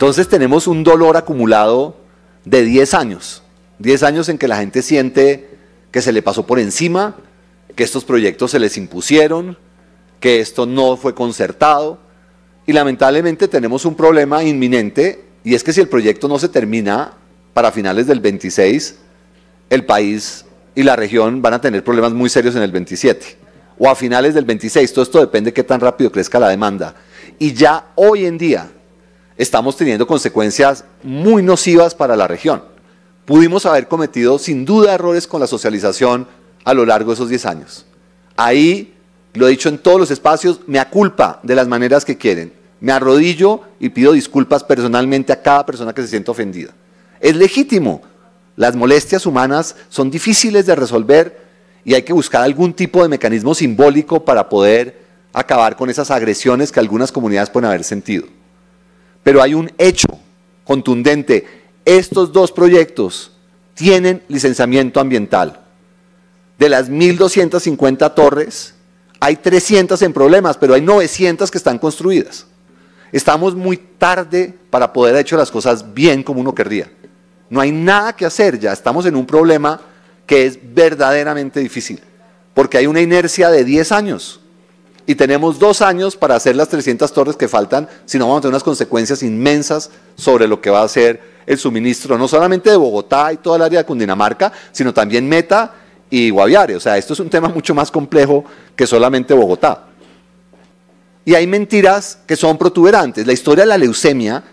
Entonces tenemos un dolor acumulado de 10 años, 10 años en que la gente siente que se le pasó por encima, que estos proyectos se les impusieron, que esto no fue concertado y lamentablemente tenemos un problema inminente y es que si el proyecto no se termina para finales del 26, el país y la región van a tener problemas muy serios en el 27 o a finales del 26, todo esto depende de qué tan rápido crezca la demanda. Y ya hoy en día estamos teniendo consecuencias muy nocivas para la región. Pudimos haber cometido sin duda errores con la socialización a lo largo de esos 10 años. Ahí, lo he dicho en todos los espacios, me aculpa de las maneras que quieren. Me arrodillo y pido disculpas personalmente a cada persona que se sienta ofendida. Es legítimo. Las molestias humanas son difíciles de resolver y hay que buscar algún tipo de mecanismo simbólico para poder acabar con esas agresiones que algunas comunidades pueden haber sentido. Pero hay un hecho contundente. Estos dos proyectos tienen licenciamiento ambiental. De las 1.250 torres, hay 300 en problemas, pero hay 900 que están construidas. Estamos muy tarde para poder hacer las cosas bien como uno querría. No hay nada que hacer ya, estamos en un problema que es verdaderamente difícil, porque hay una inercia de 10 años y tenemos dos años para hacer las 300 torres que faltan, si no vamos a tener unas consecuencias inmensas sobre lo que va a ser el suministro, no solamente de Bogotá y toda el área de Cundinamarca, sino también Meta y Guaviare. O sea, esto es un tema mucho más complejo que solamente Bogotá. Y hay mentiras que son protuberantes. La historia de la leucemia,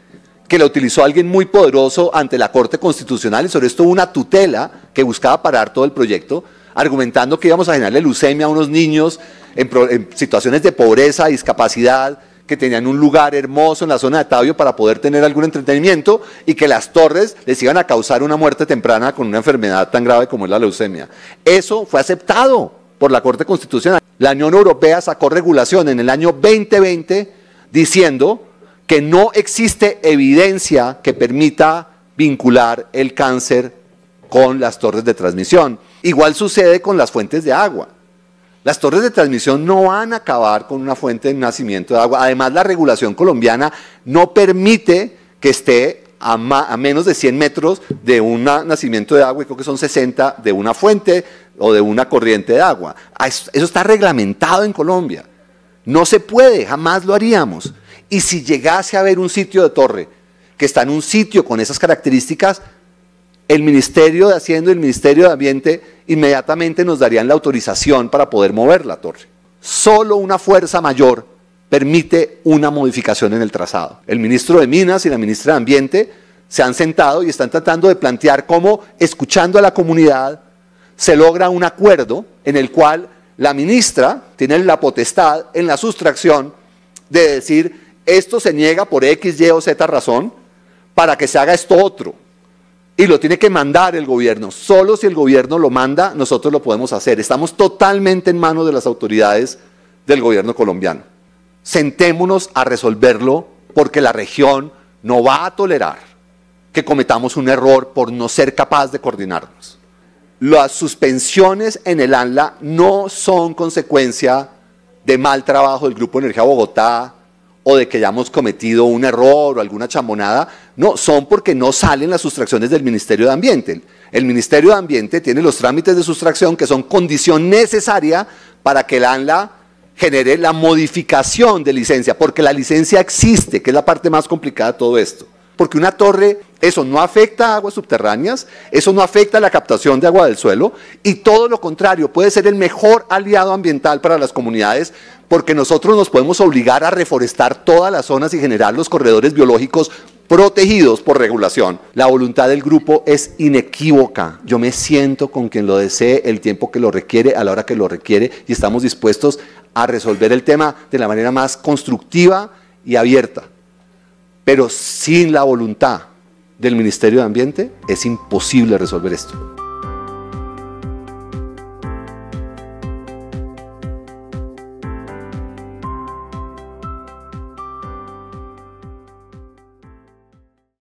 que la utilizó alguien muy poderoso ante la Corte Constitucional, y sobre esto hubo una tutela que buscaba parar todo el proyecto, argumentando que íbamos a generarle leucemia a unos niños en, situaciones de pobreza, discapacidad, que tenían un lugar hermoso en la zona de Tabio para poder tener algún entretenimiento y que las torres les iban a causar una muerte temprana con una enfermedad tan grave como es la leucemia. Eso fue aceptado por la Corte Constitucional. La Unión Europea sacó regulación en el año 2020 diciendo que no existe evidencia que permita vincular el cáncer con las torres de transmisión. Igual sucede con las fuentes de agua. Las torres de transmisión no van a acabar con una fuente de nacimiento de agua. Además, la regulación colombiana no permite que esté a, menos de 100 metros de un nacimiento de agua, y creo que son 60 de una fuente o de una corriente de agua. Ah, eso está reglamentado en Colombia. No se puede, jamás lo haríamos. Y si llegase a haber un sitio de torre que está en un sitio con esas características, el Ministerio de Hacienda y el Ministerio de Ambiente inmediatamente nos darían la autorización para poder mover la torre. Solo una fuerza mayor permite una modificación en el trazado. El ministro de Minas y la ministra de Ambiente se han sentado y están tratando de plantear cómo, escuchando a la comunidad, se logra un acuerdo en el cual la ministra tiene la potestad en la sustracción de decir esto se niega por X, Y o Z razón para que se haga esto otro y lo tiene que mandar el gobierno. Solo si el gobierno lo manda, nosotros lo podemos hacer. Estamos totalmente en manos de las autoridades del gobierno colombiano. Sentémonos a resolverlo porque la región no va a tolerar que cometamos un error por no ser capaz de coordinarnos. Las suspensiones en el ANLA no son consecuencia de mal trabajo del Grupo Energía Bogotá o de que hayamos cometido un error o alguna chamonada, no, son porque no salen las sustracciones del Ministerio de Ambiente. El Ministerio de Ambiente tiene los trámites de sustracción que son condición necesaria para que el ANLA genere la modificación de licencia, porque la licencia existe, que es la parte más complicada de todo esto. Porque una torre, eso no afecta a aguas subterráneas, eso no afecta a la captación de agua del suelo, y todo lo contrario, puede ser el mejor aliado ambiental para las comunidades, porque nosotros nos podemos obligar a reforestar todas las zonas y generar los corredores biológicos protegidos por regulación. La voluntad del grupo es inequívoca. Yo me siento con quien lo desee, el tiempo que lo requiere, a la hora que lo requiere, y estamos dispuestos a resolver el tema de la manera más constructiva y abierta. Pero sin la voluntad del Ministerio de Ambiente es imposible resolver esto.